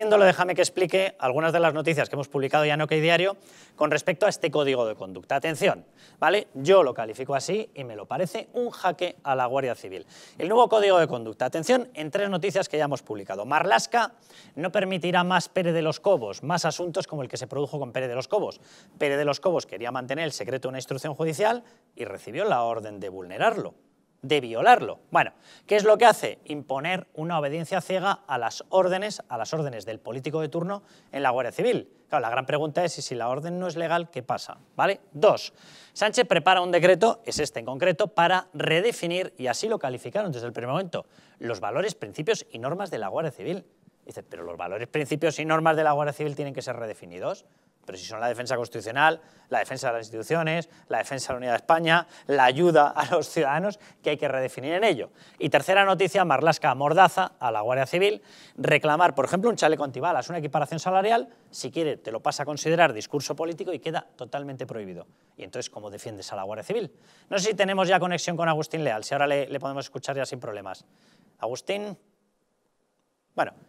déjame que explique algunas de las noticias que hemos publicado ya en OK Diario con respecto a este código de conducta. Atención, ¿vale? Yo lo califico así y me lo parece un jaque a la Guardia Civil. El nuevo código de conducta. Atención en tres noticias que ya hemos publicado. Marlasca no permitirá más Pérez de los Cobos, más asuntos como el que se produjo con Pérez de los Cobos. Pérez de los Cobos quería mantener el secreto de una instrucción judicial y recibió la orden de vulnerarlo de violarlo. Bueno, ¿qué es lo que hace? Imponer una obediencia ciega a las órdenes, a las órdenes del político de turno en la Guardia Civil. Claro, la gran pregunta es si, si la orden no es legal, ¿qué pasa? ¿Vale? Dos, Sánchez prepara un decreto, es este en concreto, para redefinir, y así lo calificaron desde el primer momento, los valores, principios y normas de la Guardia Civil. Dice, pero los valores, principios y normas de la Guardia Civil tienen que ser redefinidos pero si son la defensa constitucional, la defensa de las instituciones, la defensa de la unidad de España, la ayuda a los ciudadanos, que hay que redefinir en ello. Y tercera noticia, Marlasca mordaza a la Guardia Civil, reclamar, por ejemplo, un chaleco antibalas, una equiparación salarial, si quiere te lo pasa a considerar discurso político y queda totalmente prohibido. Y entonces, ¿cómo defiendes a la Guardia Civil? No sé si tenemos ya conexión con Agustín Leal, si ahora le, le podemos escuchar ya sin problemas. Agustín. Bueno,